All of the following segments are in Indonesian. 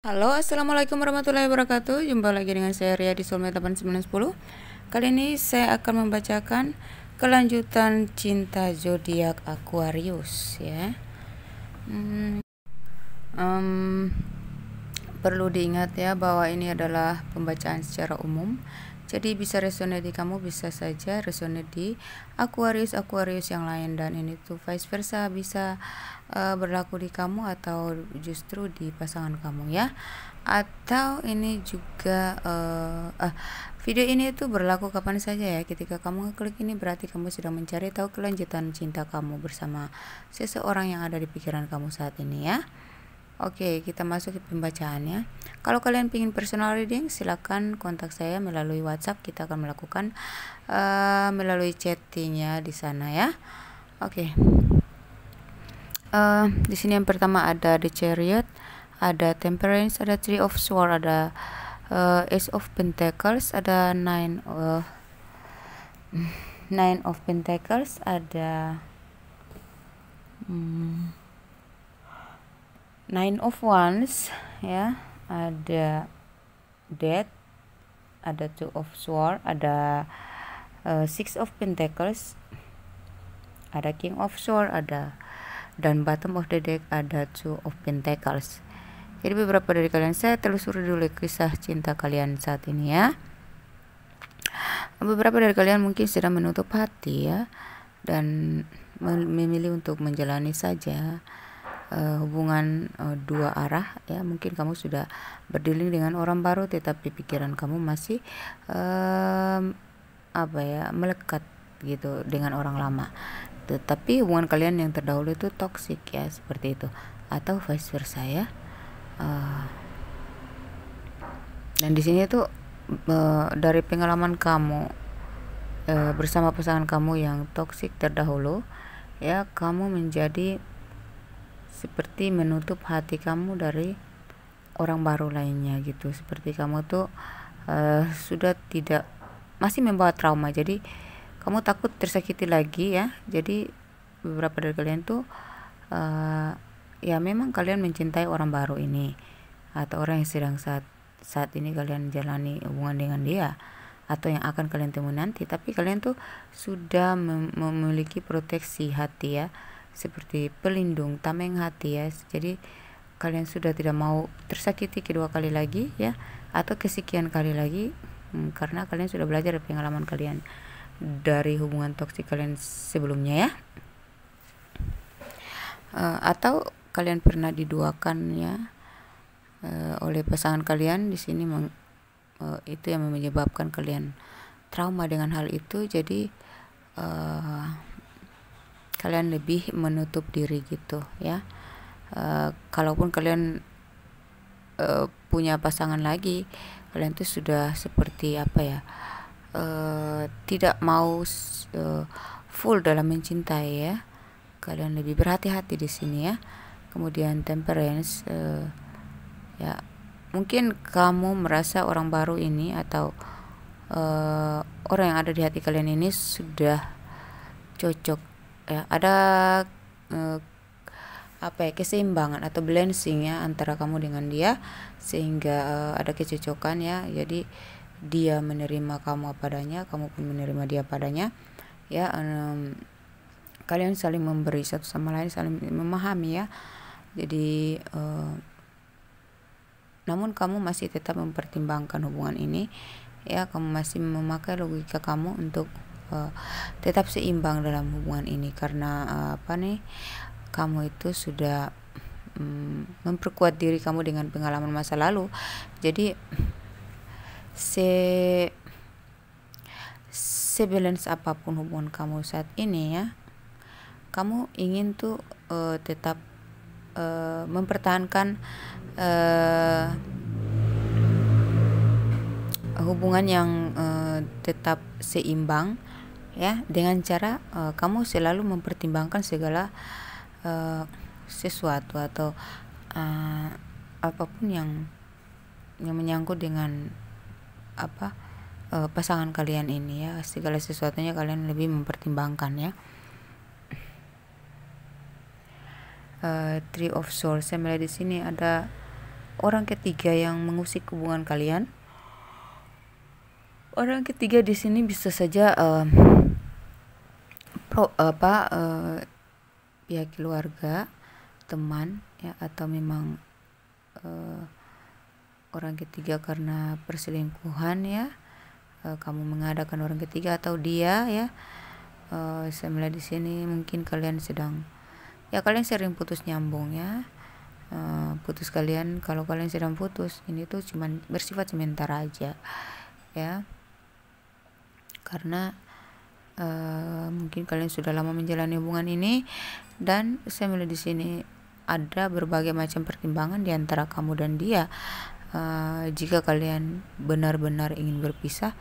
Halo, Assalamualaikum warahmatullahi wabarakatuh Jumpa lagi dengan saya Ria di Soulmate 8910 Kali ini saya akan membacakan Kelanjutan cinta zodiak Aquarius ya. Hmm, um, Perlu diingat ya bahwa ini adalah pembacaan secara umum Jadi bisa resonate di kamu bisa saja resonate di Aquarius-Aquarius yang lain Dan ini tuh vice versa bisa uh, berlaku di kamu atau justru di pasangan kamu ya atau ini juga uh, uh, video ini itu berlaku kapan saja ya ketika kamu klik ini berarti kamu sudah mencari tahu kelanjutan cinta kamu bersama seseorang yang ada di pikiran kamu saat ini ya Oke, okay, kita masuk ke pembacaannya. Kalau kalian ingin personal reading, silakan kontak saya melalui WhatsApp. Kita akan melakukan uh, melalui chattingnya di sana ya. Oke. Okay uh, di sini yang pertama ada The Chariot, ada Temperance, ada three of swords ada uh, Ace of Pentacles, ada Nine uh, Nine of Pentacles, ada hmm, Nine of Wands, ya, ada Death, ada Two of swords ada uh, Six of Pentacles, ada King of swords ada dan bottom of the deck ada two of pentacles jadi beberapa dari kalian saya telusuri dulu kisah cinta kalian saat ini ya beberapa dari kalian mungkin sedang menutup hati ya dan memilih untuk menjalani saja uh, hubungan uh, dua arah ya mungkin kamu sudah berdiling dengan orang baru tetapi pikiran kamu masih uh, apa ya melekat gitu dengan orang lama Gitu. Tapi hubungan kalian yang terdahulu itu toksik ya seperti itu atau vice versa ya uh, dan di sini tuh uh, dari pengalaman kamu uh, bersama pasangan kamu yang toksik terdahulu ya kamu menjadi seperti menutup hati kamu dari orang baru lainnya gitu seperti kamu tuh uh, sudah tidak masih membawa trauma jadi kamu takut tersakiti lagi ya jadi beberapa dari kalian tuh uh, ya memang kalian mencintai orang baru ini atau orang yang sedang saat saat ini kalian jalani hubungan dengan dia atau yang akan kalian temui nanti tapi kalian tuh sudah mem memiliki proteksi hati ya seperti pelindung tameng hati ya jadi kalian sudah tidak mau tersakiti kedua kali lagi ya atau kesekian kali lagi hmm, karena kalian sudah belajar dari pengalaman kalian dari hubungan toksik kalian sebelumnya ya uh, atau kalian pernah diduakan ya uh, eh, oleh pasangan kalian di sini meng, uh, itu yang menyebabkan kalian trauma dengan hal itu jadi uh, kalian lebih menutup diri gitu ya uh, kalaupun kalian uh, punya pasangan lagi kalian tuh sudah seperti apa ya uh, uh, tidak mau uh, full dalam mencintai ya kalian lebih berhati-hati di sini ya kemudian temperance uh, ya mungkin kamu merasa orang baru ini atau uh, orang yang ada di hati kalian ini sudah cocok ya ada uh, apa ya keseimbangan atau balancing ya antara kamu dengan dia sehingga uh, ada kecocokan ya jadi dia menerima kamu padanya kamu pun menerima dia padanya ya um, kalian saling memberi satu sama lain saling memahami ya jadi uh, namun kamu masih tetap mempertimbangkan hubungan ini ya kamu masih memakai logika kamu untuk uh, tetap seimbang dalam hubungan ini karena uh, apa nih kamu itu sudah um, memperkuat diri kamu dengan pengalaman masa lalu jadi se sebalance apapun hubungan kamu saat ini ya kamu ingin tuh uh, tetap uh, mempertahankan uh, hubungan yang uh, tetap seimbang ya dengan cara uh, kamu selalu mempertimbangkan segala uh, sesuatu atau uh, apapun yang yang menyangkut dengan apa uh, pasangan kalian ini ya segala sesuatunya kalian lebih mempertimbangkan ya uh, Three of Swords saya melihat di sini ada orang ketiga yang mengusik hubungan kalian orang ketiga di sini bisa saja uh, pro apa uh, pihak ya, keluarga teman ya atau memang uh, orang ketiga karena perselingkuhan ya e, kamu mengadakan orang ketiga atau dia ya e, saya melihat di sini mungkin kalian sedang ya kalian sering putus nyambung ya e, putus kalian kalau kalian sedang putus ini tuh cuman bersifat sementara aja ya karena e, mungkin kalian sudah lama menjalani hubungan ini dan saya melihat di sini ada berbagai macam pertimbangan di antara kamu dan dia uh, jika kalian benar-benar ingin berpisah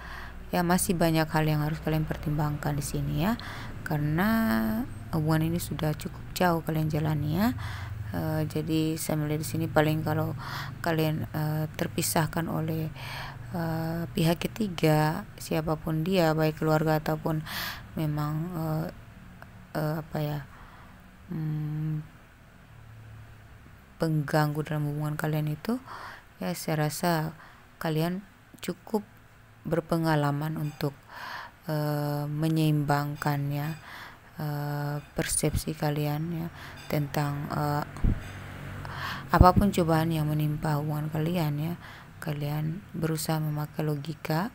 ya masih banyak hal yang harus kalian pertimbangkan di sini ya karena hubungan ini sudah cukup jauh kalian jalani ya uh, jadi saya melihat di sini paling kalau kalian uh, terpisahkan oleh Uh, pihak ketiga siapapun dia baik keluarga ataupun memang uh, uh, apa ya hmm, pengganggu dalam hubungan kalian itu ya saya rasa kalian cukup berpengalaman untuk uh, eh, menyeimbangkan ya uh, eh, persepsi kalian ya tentang uh, apapun cobaan yang menimpa hubungan kalian ya kalian berusaha memakai logika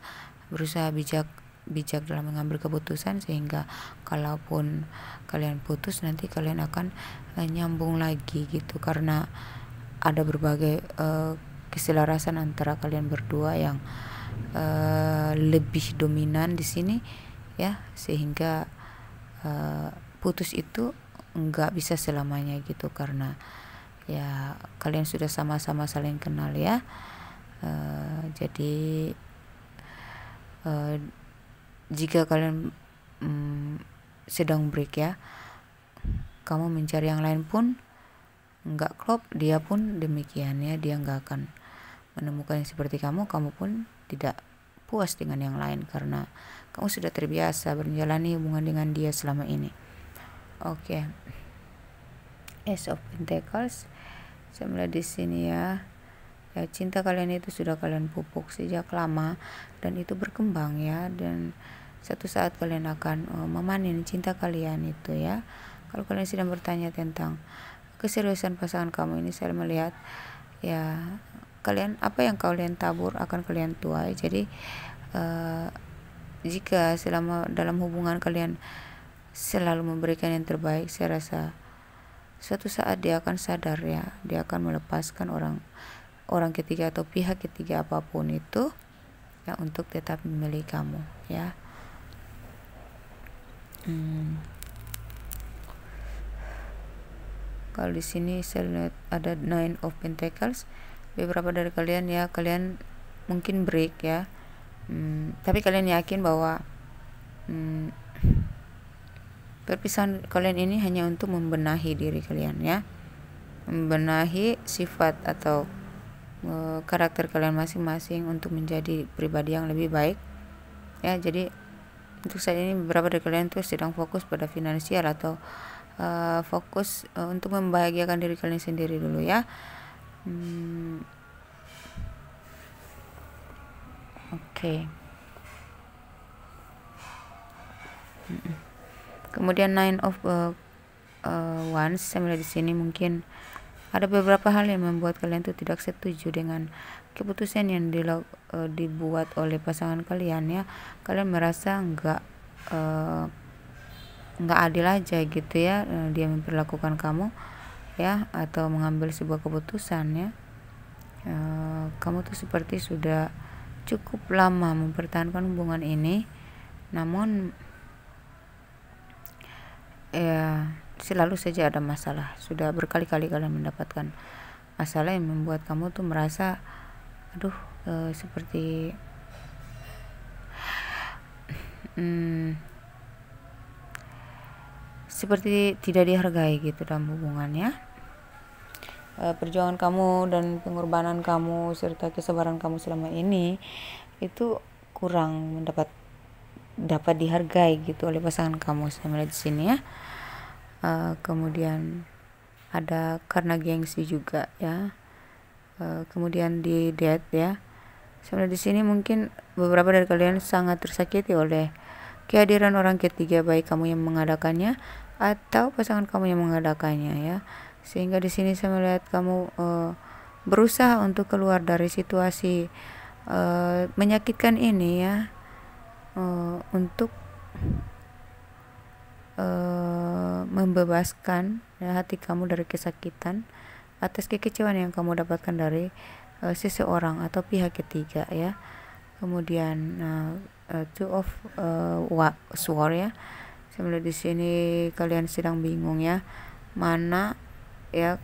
berusaha bijak bijak dalam mengambil keputusan sehingga kalaupun kalian putus nanti kalian akan nyambung lagi gitu karena ada berbagai uh, keselarasan antara kalian berdua yang uh, lebih dominan di sini ya sehingga uh, putus itu nggak bisa selamanya gitu karena ya kalian sudah sama-sama saling kenal ya uh, jadi uh, jika kalian um, sedang break ya kamu mencari yang lain pun nggak klop dia pun demikian ya dia nggak akan menemukan yang seperti kamu, kamu pun tidak puas dengan yang lain karena kamu sudah terbiasa menjalani hubungan dengan dia selama ini. Oke. Okay. Ace of Pentacles. Saya melihat di sini ya. Ya, cinta kalian itu sudah kalian pupuk sejak lama dan itu berkembang ya dan satu saat kalian akan uh, memanen cinta kalian itu ya. Kalau kalian sedang bertanya tentang keseriusan pasangan kamu ini saya melihat ya kalian apa yang kalian tabur akan kalian tuai jadi uh, jika selama dalam hubungan kalian selalu memberikan yang terbaik saya rasa suatu saat dia akan sadar ya dia akan melepaskan orang orang ketiga atau pihak ketiga apapun itu ya untuk tetap memilih kamu ya hmm. kalau di sini saya lihat ada nine of pentacles beberapa dari kalian ya kalian mungkin break ya hmm, tapi kalian yakin bahwa hmm, perpisahan kalian ini hanya untuk membenahi diri kalian ya membenahi sifat atau e, karakter kalian masing-masing untuk menjadi pribadi yang lebih baik ya jadi untuk saat ini beberapa dari kalian tuh sedang fokus pada finansial atau e, fokus e, untuk membahagiakan diri kalian sendiri dulu ya hmm, oke okay. kemudian nine of uh, uh, saya melihat di sini mungkin ada beberapa hal yang membuat kalian tuh tidak setuju dengan keputusan yang dilaku, uh, dibuat oleh pasangan kalian ya kalian merasa enggak nggak uh, adil aja gitu ya uh, dia memperlakukan kamu ya atau mengambil sebuah keputusan ya e, kamu tuh seperti sudah cukup lama mempertahankan hubungan ini namun ya selalu saja ada masalah sudah berkali-kali kalian mendapatkan masalah yang membuat kamu tuh merasa aduh e, seperti hmm, seperti tidak dihargai gitu dalam hubungannya ya perjuangan kamu dan pengorbanan kamu serta kesabaran kamu selama ini itu kurang mendapat dapat dihargai gitu oleh pasangan kamu saya melihat di sini ya uh, kemudian ada karena gengsi juga ya uh, kemudian di diet ya saya di sini mungkin beberapa dari kalian sangat tersakiti oleh kehadiran orang ketiga baik kamu yang mengadakannya atau pasangan kamu yang mengadakannya ya sehingga di sini saya melihat kamu e, berusaha untuk keluar dari situasi e, menyakitkan ini ya e, untuk e, membebaskan ya, hati kamu dari kesakitan atas kekecewaan yang kamu dapatkan dari e, seseorang atau pihak ketiga ya kemudian uh, two of uh, sword ya saya melihat di sini kalian sedang bingung ya mana ya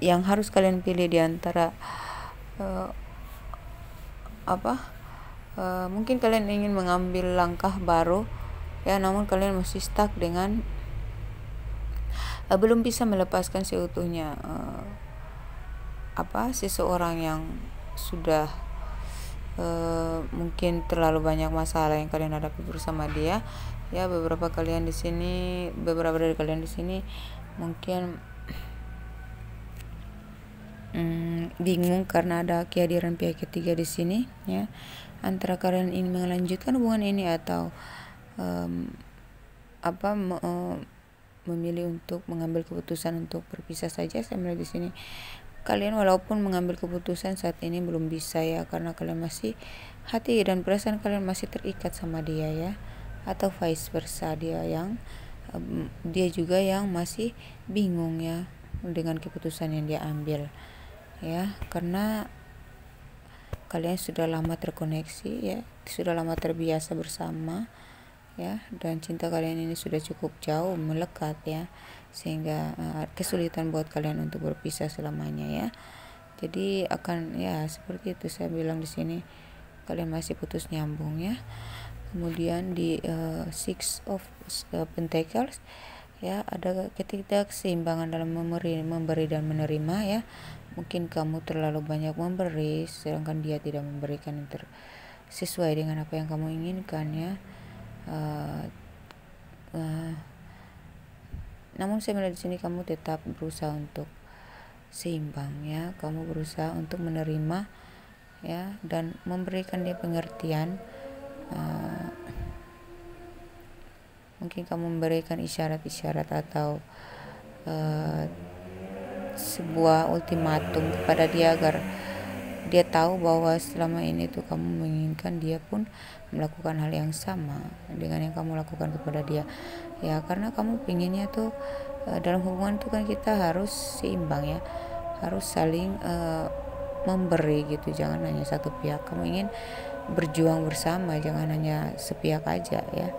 yang harus kalian pilih di antara uh, apa uh, mungkin kalian ingin mengambil langkah baru ya namun kalian masih stuck dengan uh, belum bisa melepaskan seutuhnya uh, apa seseorang yang sudah uh, mungkin terlalu banyak masalah yang kalian hadapi bersama dia ya beberapa kalian di sini beberapa dari kalian di sini mungkin hmm, bingung karena ada kehadiran pihak ketiga di sini ya antara kalian ini melanjutkan hubungan ini atau um, apa me, e, memilih untuk mengambil keputusan untuk berpisah saja saya melihat di sini kalian walaupun mengambil keputusan saat ini belum bisa ya karena kalian masih hati dan perasaan kalian masih terikat sama dia ya atau vice versa dia yang dia juga yang masih bingung ya dengan keputusan yang dia ambil ya karena kalian sudah lama terkoneksi ya sudah lama terbiasa bersama ya dan cinta kalian ini sudah cukup jauh melekat ya sehingga eh, kesulitan buat kalian untuk berpisah selamanya ya jadi akan ya seperti itu saya bilang di sini kalian masih putus nyambung ya kemudian di uh, six of uh, pentacles ya ada ketidakseimbangan dalam memberi memberi dan menerima ya mungkin kamu terlalu banyak memberi sedangkan dia tidak memberikan yang ter sesuai dengan apa yang kamu inginkan ya uh, uh, namun saya melihat di sini kamu tetap berusaha untuk seimbang ya kamu berusaha untuk menerima ya dan memberikan dia pengertian Eh, mungkin kamu memberikan isyarat-isyarat atau uh, sebuah ultimatum kepada dia agar dia tahu bahwa selama ini tuh kamu menginginkan dia pun melakukan hal yang sama dengan yang kamu lakukan kepada dia ya karena kamu pinginnya tuh uh, dalam hubungan tuh kan kita harus seimbang ya harus saling uh, memberi gitu jangan hanya satu pihak kamu ingin berjuang bersama jangan hanya sepihak aja ya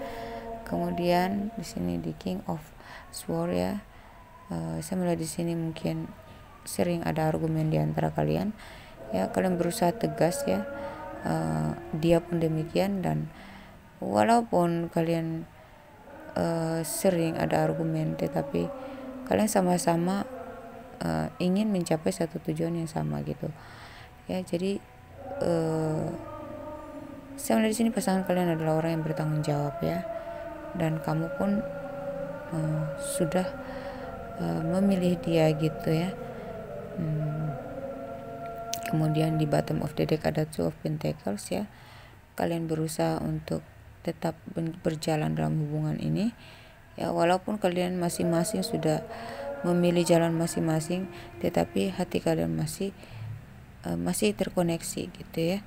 kemudian di sini di King of Sword ya uh, saya melihat di sini mungkin sering ada argumen di antara kalian ya kalian berusaha tegas ya uh, dia pun demikian dan walaupun kalian uh, sering ada argumen tetapi kalian sama-sama uh, ingin mencapai satu tujuan yang sama gitu ya jadi uh, saya melihat di sini pasangan kalian adalah orang yang bertanggung jawab ya dan kamu pun uh, sudah uh, memilih dia gitu ya hmm. kemudian di bottom of the deck ada two of pentacles ya kalian berusaha untuk tetap berjalan dalam hubungan ini ya walaupun kalian masing-masing sudah memilih jalan masing-masing tetapi hati kalian masih uh, masih terkoneksi gitu ya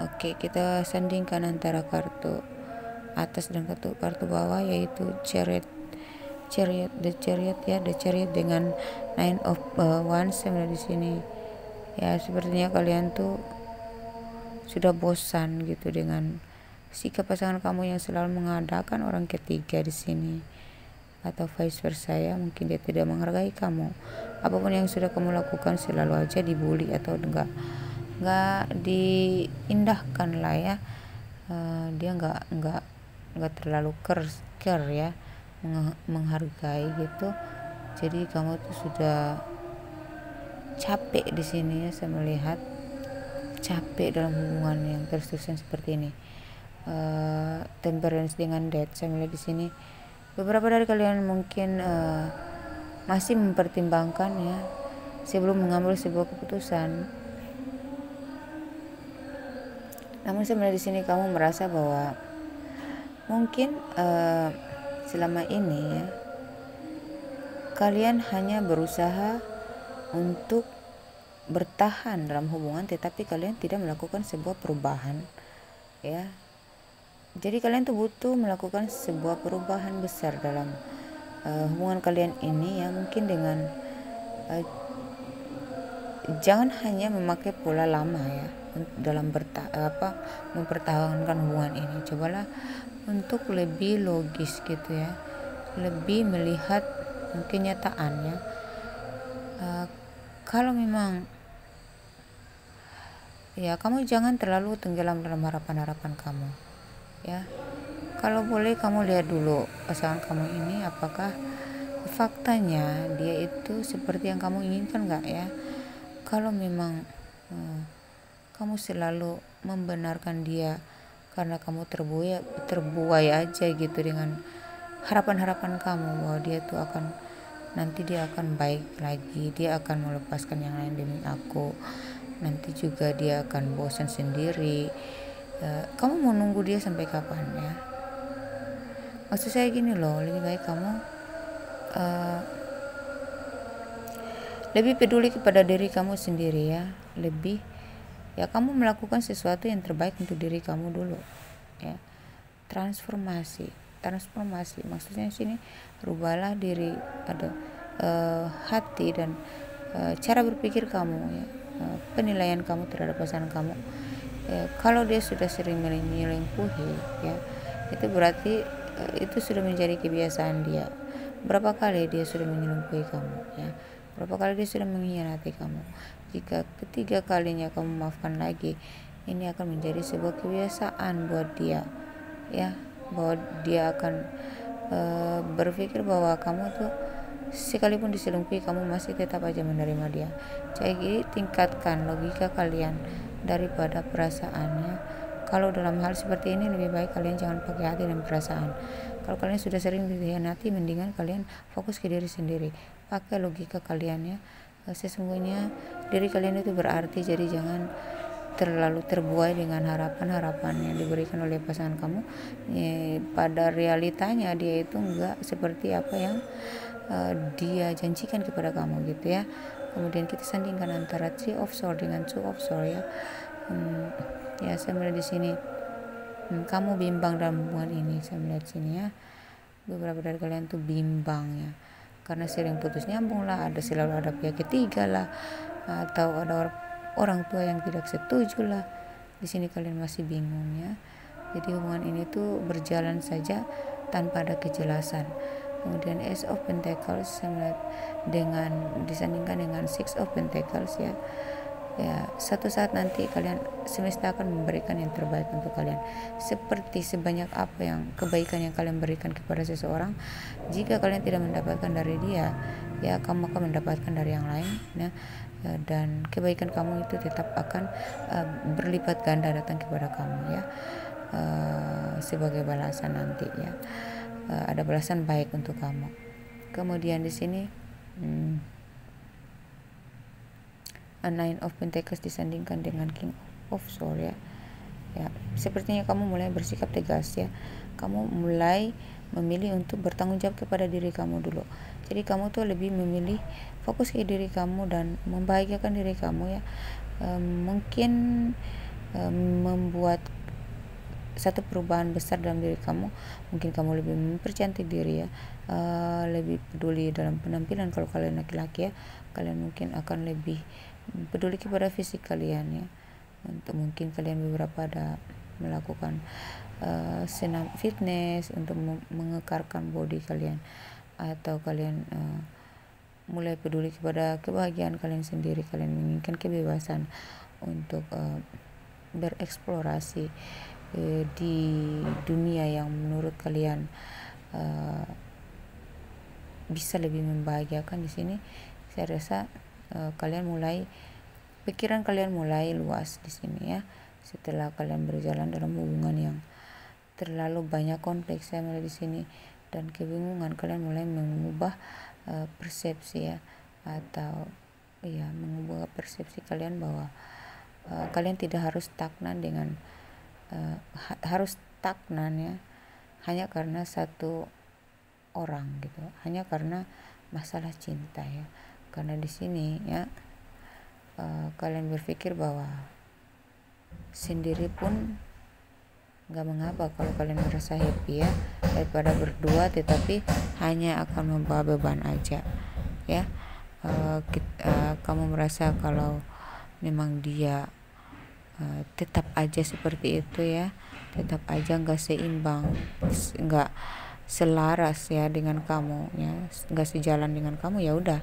Oke, kita sandingkan antara kartu atas dan kartu kartu bawah yaitu Chariot Chariot the Chariot ya, the Chariot dengan Nine of uh, one yang di sini. Ya, sepertinya kalian tuh sudah bosan gitu dengan sikap pasangan kamu yang selalu mengadakan orang ketiga di sini atau vice versa ya mungkin dia tidak menghargai kamu apapun yang sudah kamu lakukan selalu aja dibully atau enggak nggak diindahkan lah ya uh, dia nggak nggak nggak terlalu kers care ya menghargai gitu jadi kamu tuh sudah capek di sini ya saya melihat capek dalam hubungan yang terus seperti ini uh, temperance dengan death saya melihat di sini beberapa dari kalian mungkin uh, masih mempertimbangkan ya sebelum mengambil sebuah keputusan namun sebenarnya di sini kamu merasa bahwa mungkin uh, selama ini ya kalian hanya berusaha untuk bertahan dalam hubungan tetapi kalian tidak melakukan sebuah perubahan ya jadi kalian tuh butuh melakukan sebuah perubahan besar dalam uh, hubungan kalian ini ya mungkin dengan uh, jangan hanya memakai pola lama ya dalam berta, eh, apa mempertahankan hubungan ini cobalah untuk lebih logis gitu ya lebih melihat kenyataannya uh, eh, kalau memang ya kamu jangan terlalu tenggelam dalam harapan-harapan kamu ya kalau boleh kamu lihat dulu pasangan kamu ini apakah faktanya dia itu seperti yang kamu inginkan nggak ya kalau memang uh, kamu selalu membenarkan dia karena kamu terbuai terbuai aja gitu dengan harapan-harapan kamu bahwa dia tuh akan nanti dia akan baik lagi dia akan melepaskan yang lain demi aku nanti juga dia akan bosan sendiri ya, kamu mau nunggu dia sampai kapan ya maksud saya gini loh lebih baik kamu uh, lebih peduli kepada diri kamu sendiri ya lebih ya kamu melakukan sesuatu yang terbaik untuk diri kamu dulu ya transformasi transformasi maksudnya sini rubahlah diri ada e, hati dan e, cara berpikir kamu ya eh, penilaian kamu terhadap pasangan kamu e, kalau dia sudah sering menyelingkuhi ya itu berarti e, itu sudah menjadi kebiasaan dia berapa kali dia sudah menyelingkuhi kamu ya berapa kali dia sudah mengkhianati kamu jika ketiga kalinya kamu maafkan lagi ini akan menjadi sebuah kebiasaan buat dia ya bahwa dia akan e, berpikir bahwa kamu tuh sekalipun diselingkuhi kamu masih tetap aja menerima dia jadi tingkatkan logika kalian daripada perasaannya kalau dalam hal seperti ini lebih baik kalian jangan pakai hati dan perasaan kalau kalian sudah sering dikhianati mendingan kalian fokus ke diri sendiri pakai logika kalian ya Eh, sesungguhnya diri kalian itu berarti jadi jangan terlalu terbuai dengan harapan-harapan yang diberikan oleh pasangan kamu e, pada realitanya dia itu enggak seperti apa yang e, dia janjikan kepada kamu gitu ya kemudian kita sandingkan antara three offshore dengan two offshore ya hmm, ya saya melihat di sini hmm, kamu bimbang dalam hubungan ini saya melihat sini ya beberapa dari kalian tuh bimbang ya karena sering putus nyambung lah ada selalu ada pihak ketiga lah atau ada orang, orang tua yang tidak setuju lah di sini kalian masih bingung ya jadi hubungan ini tuh berjalan saja tanpa ada kejelasan kemudian S of Pentacles dengan disandingkan dengan Six of Pentacles ya ya satu saat nanti kalian semesta akan memberikan yang terbaik untuk kalian seperti sebanyak apa yang kebaikan yang kalian berikan kepada seseorang jika kalian tidak mendapatkan dari dia ya kamu akan mendapatkan dari yang lain ya, ya dan kebaikan kamu itu tetap akan uh, berlipat ganda datang kepada kamu ya uh, sebagai balasan nanti ya uh, ada balasan baik untuk kamu kemudian di sini hmm, A nine of pentacles disandingkan dengan King of Sword ya. Ya, sepertinya kamu mulai bersikap tegas ya. Kamu mulai memilih untuk bertanggung jawab kepada diri kamu dulu. Jadi kamu tuh lebih memilih fokus ke diri kamu dan membahagiakan diri kamu ya. E, mungkin e, membuat satu perubahan besar dalam diri kamu mungkin kamu lebih mempercantik diri ya E, lebih peduli dalam penampilan kalau kalian laki-laki ya kalian mungkin akan lebih peduli kepada fisik kalian ya untuk mungkin kalian beberapa ada melakukan uh, senam fitness untuk mengekarkan body kalian atau kalian uh, mulai peduli kepada kebahagiaan kalian sendiri kalian menginginkan kebebasan untuk uh, bereksplorasi uh, di dunia yang menurut kalian uh, bisa lebih membahagiakan di sini saya rasa Eh, kalian mulai pikiran kalian mulai luas di sini ya setelah kalian berjalan dalam hubungan yang terlalu banyak konflik saya mulai di sini dan kebingungan kalian mulai mengubah e, persepsi ya atau ya mengubah persepsi kalian bahwa e, kalian tidak harus stagnan dengan e, ha, harus stagnan ya hanya karena satu orang gitu hanya karena masalah cinta ya karena di sini ya uh, kalian berpikir bahwa sendiri pun nggak mengapa kalau kalian merasa happy ya daripada berdua tetapi hanya akan membawa beban aja ya uh, eh, kita, uh, eh, kamu merasa kalau memang dia uh, tetap aja seperti itu ya tetap aja nggak seimbang nggak selaras ya dengan kamu ya nggak sejalan dengan kamu ya udah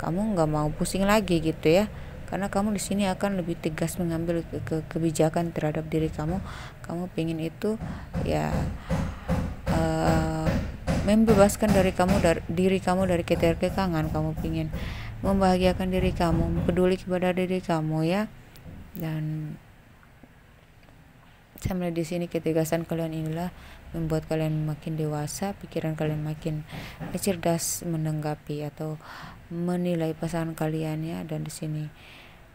kamu nggak mau pusing lagi gitu ya karena kamu di sini akan lebih tegas mengambil ke ke kebijakan terhadap diri kamu kamu pingin itu ya uh, membebaskan dari kamu dari diri kamu dari keterkekangan kamu pingin membahagiakan diri kamu peduli kepada diri kamu ya dan Sampai di sini ketegasan kalian inilah membuat kalian makin dewasa, pikiran kalian makin cerdas menanggapi atau menilai pasangan kalian ya dan di sini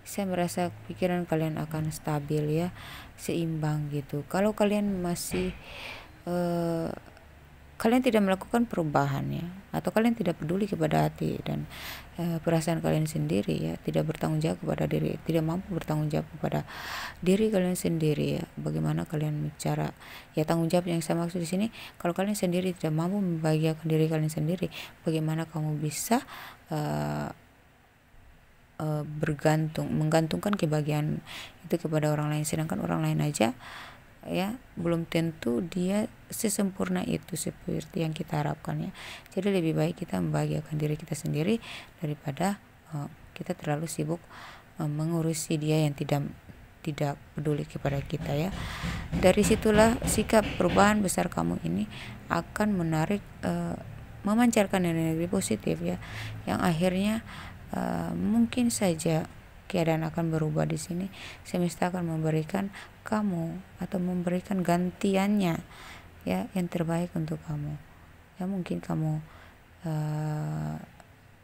saya merasa pikiran kalian akan stabil ya, seimbang gitu. Kalau kalian masih eh, kalian tidak melakukan perubahan ya atau kalian tidak peduli kepada hati dan Eh, perasaan kalian sendiri ya tidak bertanggung jawab kepada diri tidak mampu bertanggung jawab kepada diri kalian sendiri ya bagaimana kalian bicara ya tanggung jawab yang saya maksud di sini kalau kalian sendiri tidak mampu membahagiakan diri kalian sendiri bagaimana kamu bisa e, e, bergantung menggantungkan kebahagiaan itu kepada orang lain sedangkan orang lain aja ya belum tentu dia sesempurna itu seperti yang kita harapkan ya. Jadi lebih baik kita membahagiakan diri kita sendiri daripada uh, kita terlalu sibuk uh, mengurusi dia yang tidak tidak peduli kepada kita ya. Dari situlah sikap perubahan besar kamu ini akan menarik uh, memancarkan energi positif ya yang akhirnya uh, mungkin saja keadaan akan berubah di sini. Semesta akan memberikan kamu atau memberikan gantiannya ya yang terbaik untuk kamu ya mungkin kamu uh,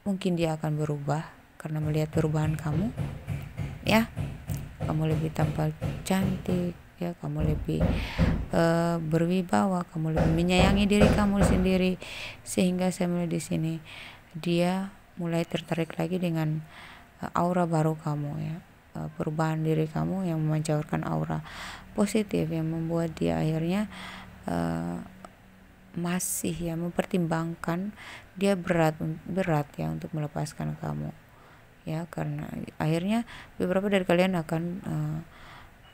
mungkin dia akan berubah karena melihat perubahan kamu ya kamu lebih tampak cantik ya kamu lebih uh, berwibawa kamu lebih menyayangi diri kamu sendiri sehingga saya mulai di sini dia mulai tertarik lagi dengan uh, aura baru kamu ya perubahan diri kamu yang memancarkan aura positif yang membuat dia akhirnya uh, uh, masih ya mempertimbangkan dia berat berat ya untuk melepaskan kamu ya karena akhirnya beberapa dari kalian akan uh,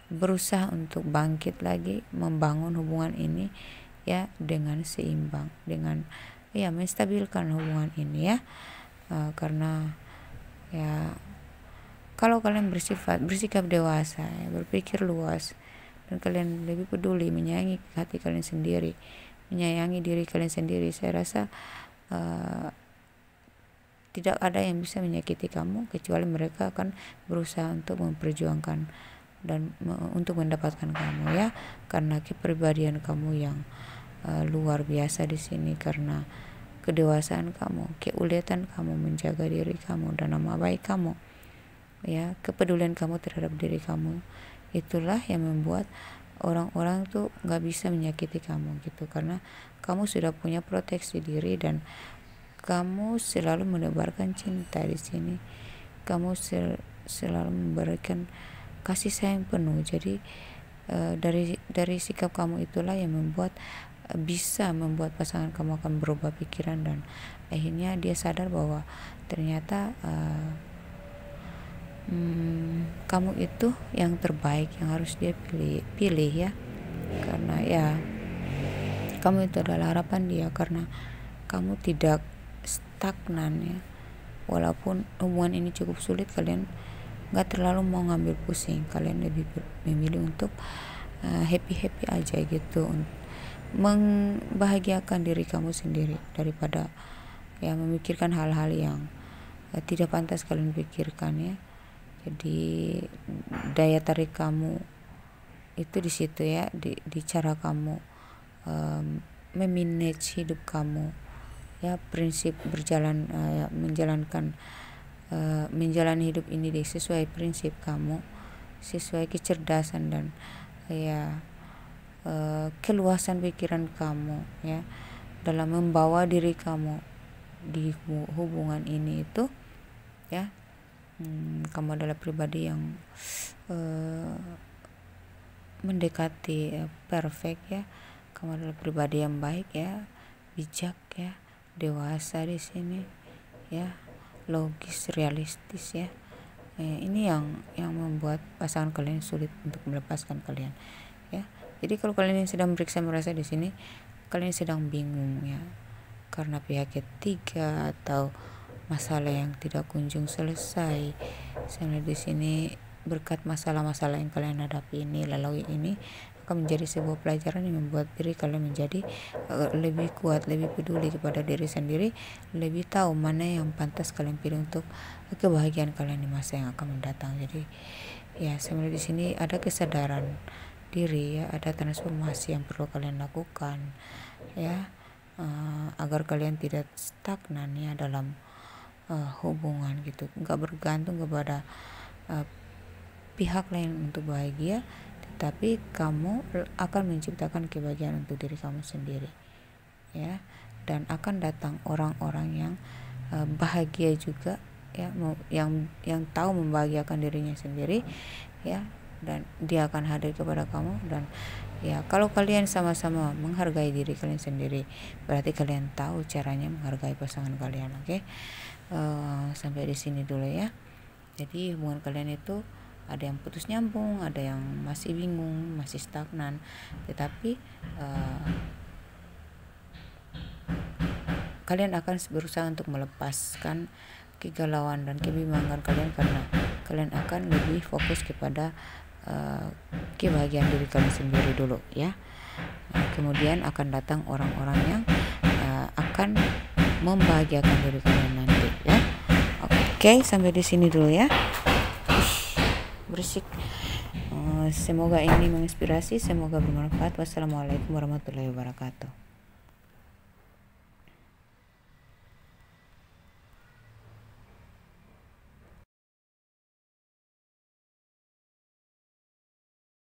berusaha untuk bangkit lagi membangun hubungan ini ya dengan seimbang dengan ya menstabilkan hubungan ini ya uh, karena ya kalau kalian bersifat bersikap dewasa ya, berpikir luas dan kalian lebih peduli menyayangi hati kalian sendiri menyayangi diri kalian sendiri saya rasa uh, tidak ada yang bisa menyakiti kamu kecuali mereka akan berusaha untuk memperjuangkan dan me untuk mendapatkan kamu ya karena kepribadian kamu yang uh, luar biasa di sini karena kedewasaan kamu, keuletan kamu menjaga diri kamu dan nama baik kamu. Ya, kepedulian kamu terhadap diri kamu itulah yang membuat orang-orang tuh nggak bisa menyakiti kamu gitu karena kamu sudah punya proteksi diri dan kamu selalu menebarkan cinta di sini kamu sel selalu memberikan kasih sayang penuh jadi e, dari dari sikap kamu itulah yang membuat e, bisa membuat pasangan kamu akan berubah pikiran dan akhirnya dia sadar bahwa ternyata e, hmm, kamu itu yang terbaik yang harus dia pilih pilih ya karena ya kamu itu adalah harapan dia karena kamu tidak stagnan ya walaupun hubungan ini cukup sulit kalian nggak terlalu mau ngambil pusing kalian lebih memilih untuk uh, eh, happy happy aja gitu membahagiakan diri kamu sendiri daripada ya memikirkan hal-hal yang uh, tidak pantas kalian pikirkan ya jadi daya tarik kamu itu di situ ya di, di cara kamu um, memanage hidup kamu ya prinsip berjalan uh, menjalankan uh, menjalani hidup ini deh sesuai prinsip kamu sesuai kecerdasan dan ya uh, keluasan pikiran kamu ya dalam membawa diri kamu di hubungan ini itu ya hmm, kamu adalah pribadi yang uh, mendekati eh, perfect ya kamu adalah pribadi yang baik ya bijak ya dewasa di sini ya logis realistis ya eh, ini yang yang membuat pasangan kalian sulit untuk melepaskan kalian ya jadi kalau kalian yang sedang meriksa merasa di sini kalian sedang bingung ya karena pihak ketiga atau masalah yang tidak kunjung selesai. Saya di sini berkat masalah-masalah yang kalian hadapi ini lalu ini akan menjadi sebuah pelajaran yang membuat diri kalian menjadi eh, lebih kuat, lebih peduli kepada diri sendiri, lebih tahu mana yang pantas kalian pilih untuk kebahagiaan kalian di masa yang akan mendatang. Jadi ya sebenarnya di sini ada kesadaran diri ya, ada transformasi yang perlu kalian lakukan ya eh, agar kalian tidak stagnan ya dalam uh, hubungan gitu nggak bergantung kepada uh, pihak lain untuk bahagia tetapi kamu akan menciptakan kebahagiaan untuk diri kamu sendiri ya dan akan datang orang-orang yang uh, bahagia juga ya yang yang tahu membahagiakan dirinya sendiri ya dan dia akan hadir kepada kamu dan ya kalau kalian sama-sama menghargai diri kalian sendiri berarti kalian tahu caranya menghargai pasangan kalian oke okay? Eh, sampai di sini dulu ya jadi hubungan kalian itu ada yang putus nyambung ada yang masih bingung masih stagnan tetapi uh, kalian akan berusaha untuk melepaskan kegalauan dan kebimbangan kalian karena kalian akan lebih fokus kepada uh, kebahagiaan diri kalian sendiri dulu ya nah, kemudian akan datang orang-orang yang uh, akan membahagiakan diri kalian Oke, sampai di sini dulu ya. Bersih. berisik. Eh, semoga ini menginspirasi, semoga bermanfaat. Wassalamualaikum warahmatullahi wabarakatuh.